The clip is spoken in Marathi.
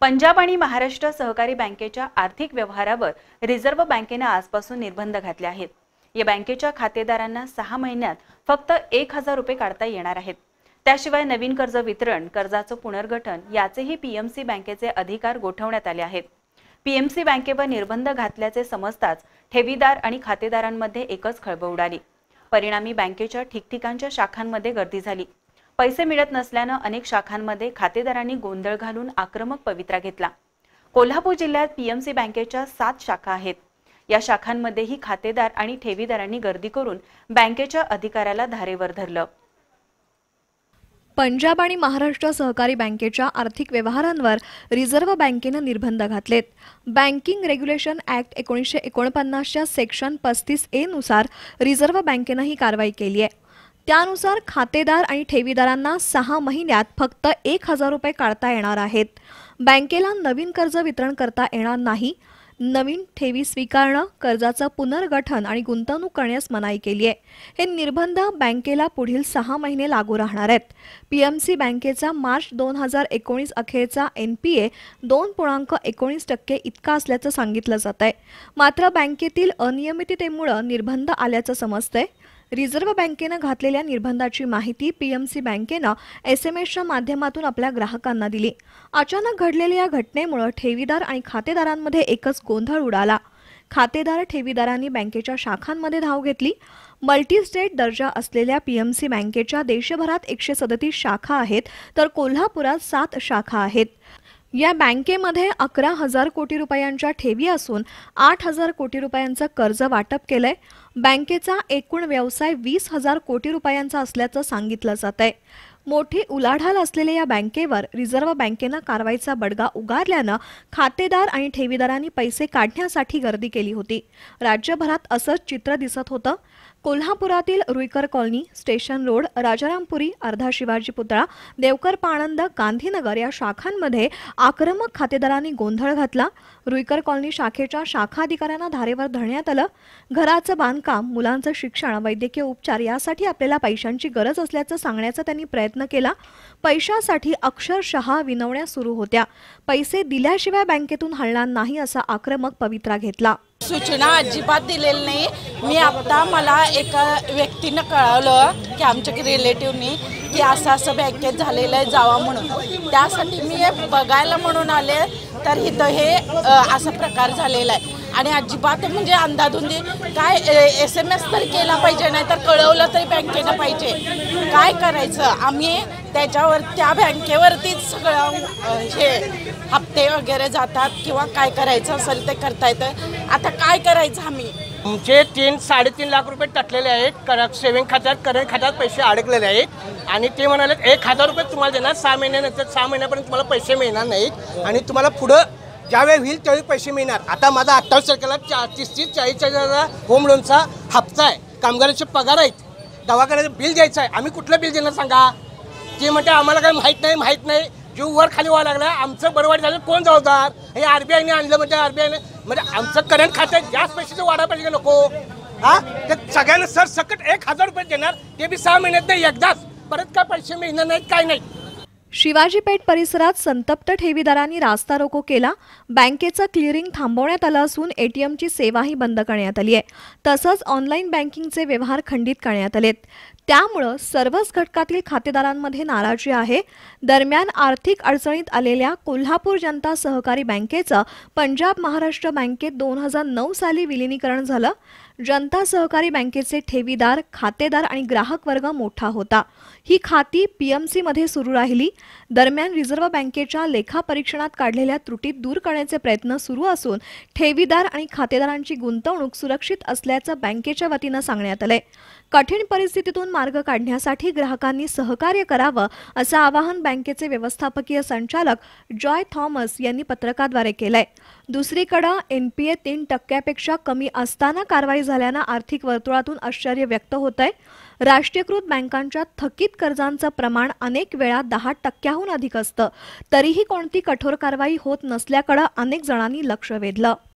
पंजाब आणि महाराष्ट्र सहकारी बँकेच्या आर्थिक व्यवहारावर रिझर्व्ह बँकेनं आजपासून निर्बंध घातले आहेत या बँकेच्या खातेदारांना सहा महिन्यात फक्त एक हजार रुपये काढता येणार आहेत त्याशिवाय नवीन कर्ज वितरण कर्जाचं पुनर्गठन याचेही पीएमसी बँकेचे अधिकार गोठवण्यात आले आहेत पीएमसी बँकेवर निर्बंध घातल्याचे समजताच ठेवीदार आणि खातेदारांमध्ये एकच खळबळ उडाली परिणामी बँकेच्या ठिकठिकाणच्या शाखांमध्ये गर्दी झाली पैसे मिळत नसल्यानं अनेक शाखांमध्ये खातेदारांनी गोंधळ घालून आक्रमक पवित्रा घेतला कोल्हापूर जिल्ह्यात पीएमसी बँकेच्या सात शाखा आहेत या शाखांमध्येही खातेदार आणि ठेवीदारांनी गर्दी करून बँकेच्या अधिकाऱ्याला धारेवर धरलं पंजाब आणि महाराष्ट्र सहकारी बँकेच्या आर्थिक व्यवहारांवर रिझर्व्ह बँकेनं निर्बंध घातलेत बँकिंग रेग्युलेशन ऍक्ट एकोणीसशे एकोणपन्नासच्या सेक्शन पस्तीस नुसार रिझर्व्ह बँकेनं ही कारवाई केली आहे त्यानुसार खातेदार आणि ठेवीदारांना सहा महिन्यात फक्त एक हजार रुपये काढता येणार आहेत बँकेला नवीन कर्ज वितरण करता येणार नाही नवीन ठेवी स्वीकारणं कर्जाचं पुनर्गठन आणि गुंतवणूक करण्यास मनाई केली आहे हे निर्बंध बँकेला पुढील सहा महिने लागू राहणार आहेत पीएमसी बँकेचा मार्च दोन हजार एकोणीस अखेरचा एन पी ए दोन पूर्णांक एकोणीस टक्के इतका असल्याचं सांगितलं जात आहे मात्र बँकेतील अनियमिततेमुळं निर्बंध आल्याचं समजतंय रिझर्व्ह बँकेनं घातलेल्या निर्बंधाची माहिती पीएमसी बँकेनं एसएमएसच्या माध्यमातून आपल्या ग्राहकांना दिली अचानक घडलेल्या या घटनेमुळे ठेवीदार आणि खातेदारांमध्ये एकच गोंधळ उडाला खातेदार ठेवीदारांनी बँकेच्या शाखांमध्ये धाव घेतली मल्टी स्टेट दर्जा असलेल्या पीएमसी बँकेच्या देशभरात एकशे सदतीस शाखा आहेत तर कोल्हापुरात सात शाखा आहेत या बँकेमध्ये अकरा हजार कोटी रुपयांच्या ठेवी असून आठ हजार कोटी रुपयांचं कर्ज वाटप केलंय बँकेचा एकूण व्यवसाय वीस हजार कोटी रुपयांचा असल्याचं सांगितलं जात आहे मोठी उलाढाल असलेल्या या बँकेवर रिझर्व्ह बँकेनं कारवाईचा बडगा उगारल्यानं खातेदार आणि ठेवीदारांनी पैसे काढण्यासाठी गर्दी केली होती राज्यभरात असंच चित्र दिसत होतं कोल्हापुरातील Ruikar colony station road Rajarampuri अर्धा शिवाजी पुतळा देवकर पाणंद गांधीनगर या शाखांमध्ये आक्रमक खातेदारांनी गोंधळ घातला रुईकर कॉलनी शाखेच्या शाखा अधिकाऱ्यांना धारेवर धरण्यात आलं घराचं बांधकाम मुलांचं शिक्षण वैद्यकीय उपचार यासाठी आपल्याला पैशांची गरज असल्याचं सांगण्याचा त्यांनी प्रयत्न केला पैशासाठी अक्षरशः विनवण्या सुरू होत्या पैसे दिल्याशिवाय बँकेतून हलणार नाही असा आक्रमक पवित्रा घेतला सूचना अजिबात दिलेली नाही मी आत्ता मला एका व्यक्तीनं कळवलं की आमच्या रिलेटिव्हनी की असं असं बँकेत झालेलं आहे जावा म्हणून त्यासाठी मी बघायला म्हणून आले तर इथं हे असा प्रकार झालेला आहे आणि अजिबात म्हणजे अंदाधुंदी काय एस एम एस तर केला पाहिजे नाही तर कळवलं तरी बँकेनं पाहिजे काय करायचं आम्ही त्याच्यावर त्या बँकेवरतीच सगळं हे हप्ते वगैरे जातात किंवा काय करायचं असेल ते करता येतं आता काय करायचं आम्ही आमचे तीन साडेतीन लाख रुपये टाकलेले आहेत कर सेविंग खात्यात करंट खात्यात पैसे अडकलेले आहेत आणि ते म्हणाले एक हजार रुपये तुम्हाला देणार सहा महिन्यानंतर सहा महिन्यापर्यंत तुम्हाला पैसे मिळणार नाहीत आणि तुम्हाला पुढं ज्यावेळी होईल त्यावेळी पैसे मिळणार आता माझा अठ्ठावीस तारखेला चा तीस चाळीस हजार होम लोनचा हप्ता आहे कामगारांचे पगार आहेत दवाखान्याचं बिल द्यायचं आहे आम्ही कुठलं बिल देणार सांगा ते म्हणते आम्हाला काही माहीत नाही माहीत नाही जीव वर खाली व्हावं लागलं आमचं बरोबर झालं कोण जबाबदार हे आरबीआयने आणलं म्हणजे आरबीआयने म्हणजे आमचं करंट खातं जास्त पैशाचं वाढा पाहिजे नको हा तर सगळ्यांना सर सकट एक हजार रुपये देणार ते बी सहा महिन्यात नाही एकदाच परत काय पैसे मिळणार नाहीत काय नाही शिवाजीपेठ परिसरात संतप्त ठेवीदारांनी रास्ता रोको केला बँकेचं क्लिअरिंग थांबवण्यात आलं असून एटीएमची सेवाही बंद करण्यात आली आहे तसंच ऑनलाईन बँकिंगचे व्यवहार खंडित करण्यात आलेत त्यामुळं सर्वच घटकातील खातेदारांमध्ये नाराजी आहे दरम्यान आर्थिक अडचणीत आलेल्या कोल्हापूर जनता सहकारी बँकेचं पंजाब महाराष्ट्र बँकेत दोन हजार नऊ साली विलिनीकरण झालं जनता सहकारी बँकेचे ठेवीदार खातेदार आणि ग्राहक वर्ग मोठा होता ही खाती मध्ये सुरू राहिली दरम्यान रिझर्व्ह बँकेच्या लेखापरीक्षणात काढलेल्या त्रुटी दूर करण्याचे प्रयत्न सुरू असून ठेवीदार आणि खातेदारांची गुंतवणूक सुरक्षित असल्याचं बँकेच्या वतीनं सांगण्यात आलंय कठीण परिस्थितीतून मार्ग काढण्यासाठी ग्राहकांनी सहकार्य करावं असं आवाहन बँकेचे व्यवस्थापकीय संचालक जॉय थॉमस यांनी पत्रकाद्वारे केलंय दुसरीकडे एनपीए तीन टक्क्यापेक्षा कमी असताना कारवाई झाल्यानं आर्थिक वर्तुळातून आश्चर्य व्यक्त होत आहे राष्ट्रीयकृत बँकांच्या थकीत कर्जांचं प्रमाण अनेक वेळा दहा टक्क्याहून अधिक असतं तरीही कोणती कठोर कारवाई होत नसल्याकडं अनेक जणांनी लक्ष वेधलं